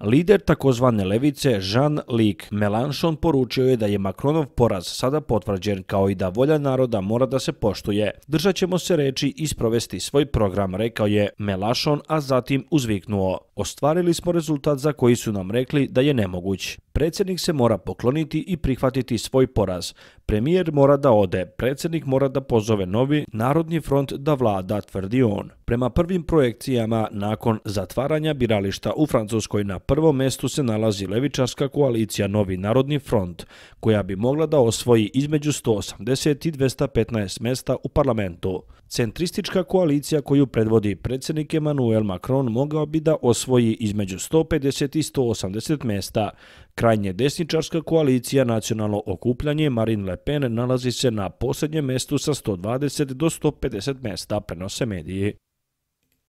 Lider takozvane levice Jean-Luc Mélenchon poručio je da je Macronov poraz sada potvrđen kao i da volja naroda mora da se poštuje. Držat ćemo se reći i sprovesti svoj program, rekao je Mélenchon, a zatim uzviknuo. Ostvarili smo rezultat za koji su nam rekli da je nemoguć. Predsjednik se mora pokloniti i prihvatiti svoj poraz. Premijer mora da ode, predsjednik mora da pozove novi Narodni front da vlada, tvrdi on. Prema prvim projekcijama, nakon zatvaranja birališta u Francuskoj na prvom mestu se nalazi levičarska koalicija Novi narodni front, koja bi mogla da osvoji između 180 i 215 mesta u parlamentu. Centristička koalicija koju predvodi predsjednik Emmanuel Macron mogao bi da osvoji između 150 i 180 mesta. Krajnje desničarska koalicija nacionalno okupljanje Marine Le Pen nalazi se na posljednjem mestu sa 120 do 150 mesta, prenose medije.